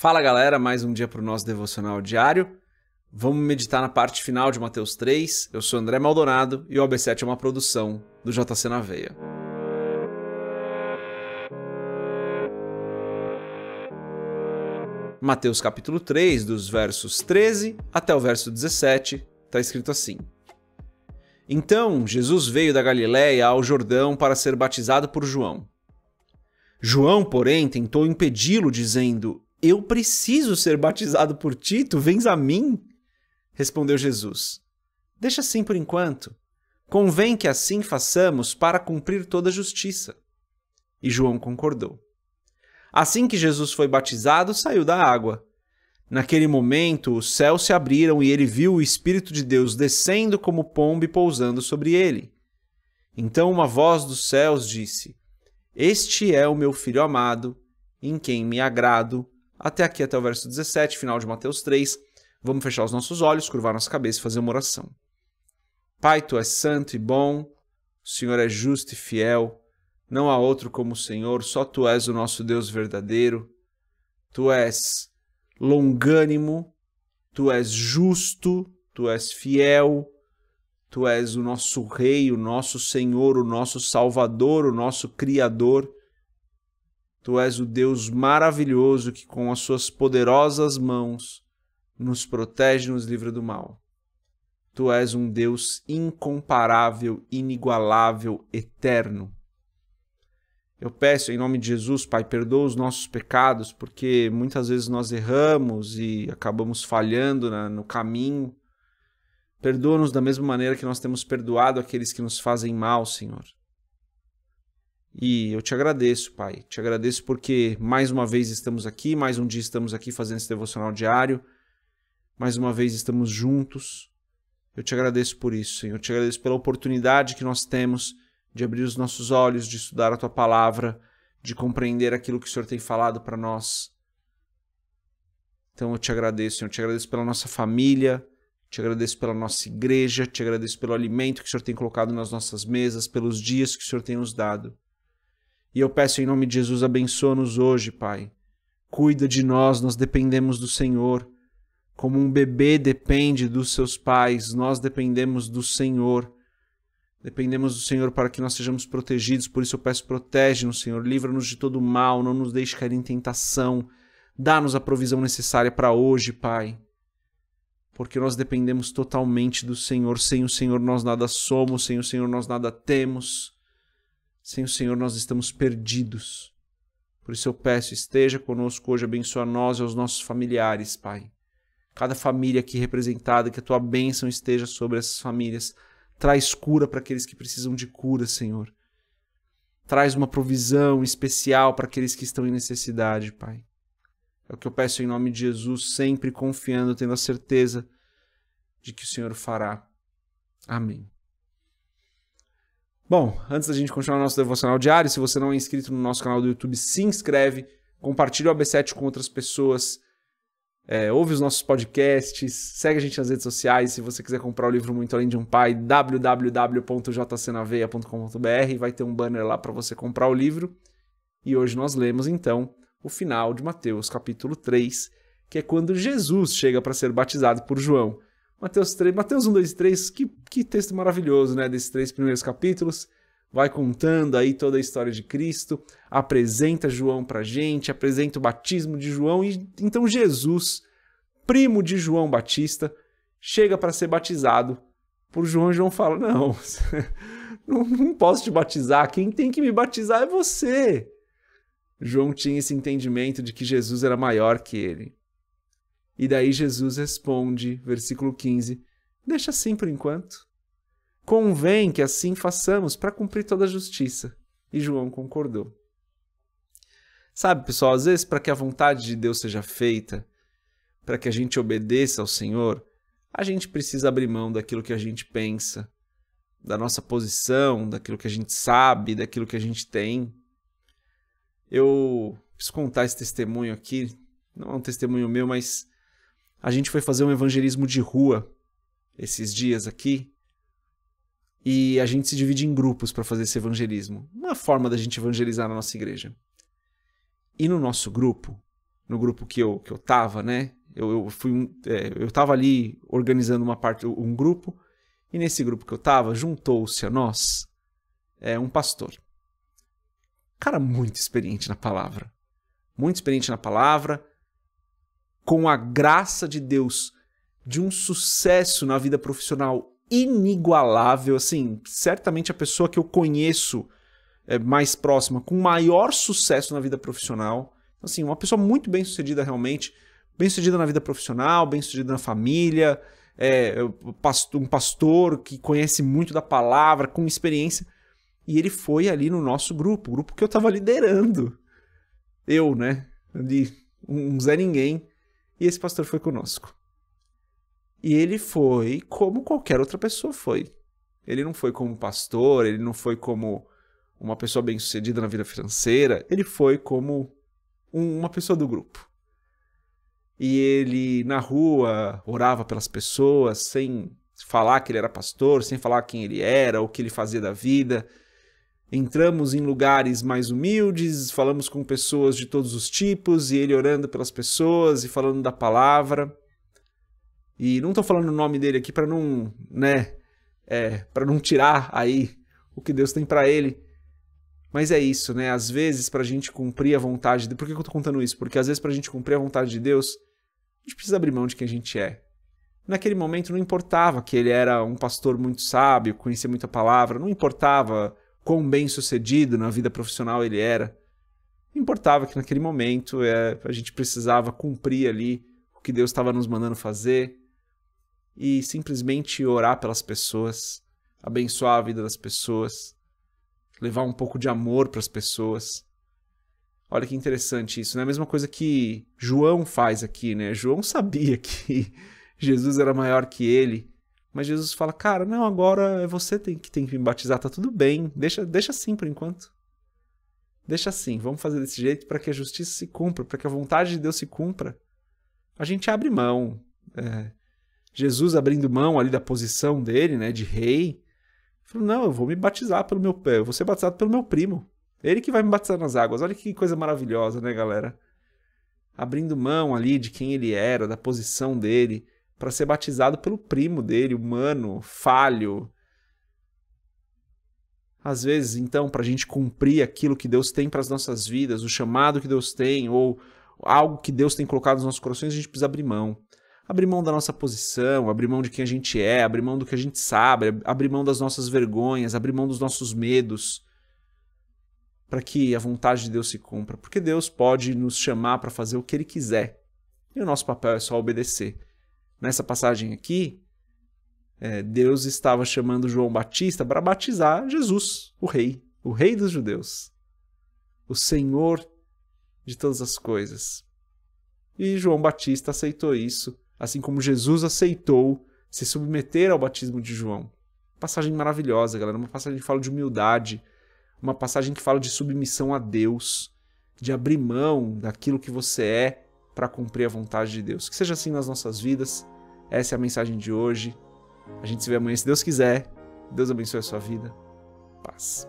Fala galera, mais um dia para o nosso devocional diário. Vamos meditar na parte final de Mateus 3. Eu sou André Maldonado e o OB7 é uma produção do JC na Veia. Mateus capítulo 3, dos versos 13 até o verso 17, está escrito assim: Então Jesus veio da Galiléia ao Jordão para ser batizado por João. João, porém, tentou impedi-lo, dizendo: eu preciso ser batizado por ti, tu vens a mim? Respondeu Jesus. Deixa assim por enquanto. Convém que assim façamos para cumprir toda a justiça. E João concordou. Assim que Jesus foi batizado, saiu da água. Naquele momento, os céus se abriram e ele viu o Espírito de Deus descendo como pomba, e pousando sobre ele. Então uma voz dos céus disse: Este é o meu filho amado, em quem me agrado, até aqui, até o verso 17, final de Mateus 3. Vamos fechar os nossos olhos, curvar nossa cabeça e fazer uma oração. Pai, tu és santo e bom, o Senhor é justo e fiel, não há outro como o Senhor, só tu és o nosso Deus verdadeiro. Tu és longânimo, tu és justo, tu és fiel, tu és o nosso Rei, o nosso Senhor, o nosso Salvador, o nosso Criador. Tu és o Deus maravilhoso que, com as suas poderosas mãos, nos protege e nos livra do mal. Tu és um Deus incomparável, inigualável, eterno. Eu peço em nome de Jesus, Pai, perdoa os nossos pecados, porque muitas vezes nós erramos e acabamos falhando na, no caminho. Perdoa-nos da mesma maneira que nós temos perdoado aqueles que nos fazem mal, Senhor. E eu te agradeço, Pai. Te agradeço porque mais uma vez estamos aqui, mais um dia estamos aqui fazendo esse devocional diário. Mais uma vez estamos juntos. Eu te agradeço por isso, Senhor. Eu te agradeço pela oportunidade que nós temos de abrir os nossos olhos, de estudar a tua palavra, de compreender aquilo que o Senhor tem falado para nós. Então eu te agradeço, Senhor. Eu te agradeço pela nossa família, te agradeço pela nossa igreja, te agradeço pelo alimento que o Senhor tem colocado nas nossas mesas, pelos dias que o Senhor tem nos dado. E eu peço em nome de Jesus, abençoa-nos hoje, Pai. Cuida de nós, nós dependemos do Senhor. Como um bebê depende dos seus pais, nós dependemos do Senhor. Dependemos do Senhor para que nós sejamos protegidos, por isso eu peço, protege-nos, Senhor, livra-nos de todo mal, não nos deixe cair em tentação, dá-nos a provisão necessária para hoje, Pai. Porque nós dependemos totalmente do Senhor, sem o Senhor nós nada somos, sem o Senhor nós nada temos. Sem o Senhor nós estamos perdidos. Por isso eu peço, esteja conosco hoje, abençoa nós e aos nossos familiares, Pai. Cada família aqui representada, que a tua bênção esteja sobre essas famílias. Traz cura para aqueles que precisam de cura, Senhor. Traz uma provisão especial para aqueles que estão em necessidade, Pai. É o que eu peço em nome de Jesus, sempre confiando, tendo a certeza de que o Senhor fará. Amém. Bom, antes da gente continuar nosso devocional diário, se você não é inscrito no nosso canal do YouTube, se inscreve, compartilha o AB7 com outras pessoas, é, ouve os nossos podcasts, segue a gente nas redes sociais. Se você quiser comprar o livro Muito Além de um Pai, www.jcnaveia.com.br, vai ter um banner lá para você comprar o livro. E hoje nós lemos então o final de Mateus capítulo 3, que é quando Jesus chega para ser batizado por João. Mateus 3, Mateus 1, 2 e 3, que, que texto maravilhoso, né? Desses três primeiros capítulos. Vai contando aí toda a história de Cristo, apresenta João pra gente, apresenta o batismo de João e então Jesus, primo de João Batista, chega para ser batizado por João e João fala: "Não, não, não posso te batizar, quem tem que me batizar é você". João tinha esse entendimento de que Jesus era maior que ele. E daí Jesus responde, versículo 15: Deixa assim por enquanto. Convém que assim façamos para cumprir toda a justiça. E João concordou. Sabe, pessoal, às vezes para que a vontade de Deus seja feita, para que a gente obedeça ao Senhor, a gente precisa abrir mão daquilo que a gente pensa, da nossa posição, daquilo que a gente sabe, daquilo que a gente tem. Eu preciso contar esse testemunho aqui, não é um testemunho meu, mas a gente foi fazer um evangelismo de rua esses dias aqui. E a gente se divide em grupos para fazer esse evangelismo. Uma forma da gente evangelizar na nossa igreja. E no nosso grupo, no grupo que eu, que eu tava, né? Eu, eu fui um, é, eu tava ali organizando uma parte, um grupo, e nesse grupo que eu tava, juntou-se a nós é, um pastor. Cara muito experiente na palavra. Muito experiente na palavra, com a graça de Deus, de um sucesso na vida profissional inigualável. Assim, certamente a pessoa que eu conheço é, mais próxima, com maior sucesso na vida profissional. Assim, uma pessoa muito bem sucedida realmente, bem sucedida na vida profissional, bem sucedida na família, é, é um pastor que conhece muito da palavra, com experiência. E ele foi ali no nosso grupo, o grupo que eu estava liderando. Eu, né? de um Zé Ninguém. E esse pastor foi conosco. E ele foi como qualquer outra pessoa foi. Ele não foi como pastor, ele não foi como uma pessoa bem-sucedida na vida financeira, ele foi como um, uma pessoa do grupo. E ele, na rua, orava pelas pessoas sem falar que ele era pastor, sem falar quem ele era, o que ele fazia da vida. Entramos em lugares mais humildes, falamos com pessoas de todos os tipos, e ele orando pelas pessoas e falando da palavra. E não estou falando o nome dele aqui para não, né, é, para não tirar aí o que Deus tem para ele. Mas é isso, né? Às vezes, para a gente cumprir a vontade de Por que eu estou contando isso? Porque às vezes, para a gente cumprir a vontade de Deus, a gente precisa abrir mão de quem a gente é. Naquele momento, não importava que ele era um pastor muito sábio, conhecia muito a palavra, não importava quão bem sucedido na vida profissional ele era. Importava que naquele momento é, a gente precisava cumprir ali o que Deus estava nos mandando fazer e simplesmente orar pelas pessoas, abençoar a vida das pessoas, levar um pouco de amor para as pessoas. Olha que interessante isso, né? A mesma coisa que João faz aqui, né? João sabia que Jesus era maior que ele, mas Jesus fala: "Cara, não, agora é você que tem que me batizar, tá tudo bem. Deixa deixa assim por enquanto. Deixa assim, vamos fazer desse jeito para que a justiça se cumpra, para que a vontade de Deus se cumpra. A gente abre mão. É, Jesus abrindo mão ali da posição dele, né, de rei, falou: "Não, eu vou me batizar pelo meu pé, eu vou ser batizado pelo meu primo. Ele que vai me batizar nas águas. Olha que coisa maravilhosa, né, galera? Abrindo mão ali de quem ele era, da posição dele, para ser batizado pelo primo dele, humano, falho. Às vezes, então, para a gente cumprir aquilo que Deus tem para as nossas vidas, o chamado que Deus tem, ou algo que Deus tem colocado nos nossos corações, a gente precisa abrir mão. Abrir mão da nossa posição, abrir mão de quem a gente é, abrir mão do que a gente sabe, abrir mão das nossas vergonhas, abrir mão dos nossos medos, para que a vontade de Deus se cumpra. Porque Deus pode nos chamar para fazer o que Ele quiser. E o nosso papel é só obedecer. Nessa passagem aqui, é, Deus estava chamando João Batista para batizar Jesus, o rei, o rei dos judeus, o senhor de todas as coisas. E João Batista aceitou isso, assim como Jesus aceitou se submeter ao batismo de João. Passagem maravilhosa, galera, uma passagem que fala de humildade, uma passagem que fala de submissão a Deus, de abrir mão daquilo que você é para cumprir a vontade de Deus. Que seja assim nas nossas vidas essa é a mensagem de hoje. A gente se vê amanhã, se Deus quiser. Deus abençoe a sua vida. Paz.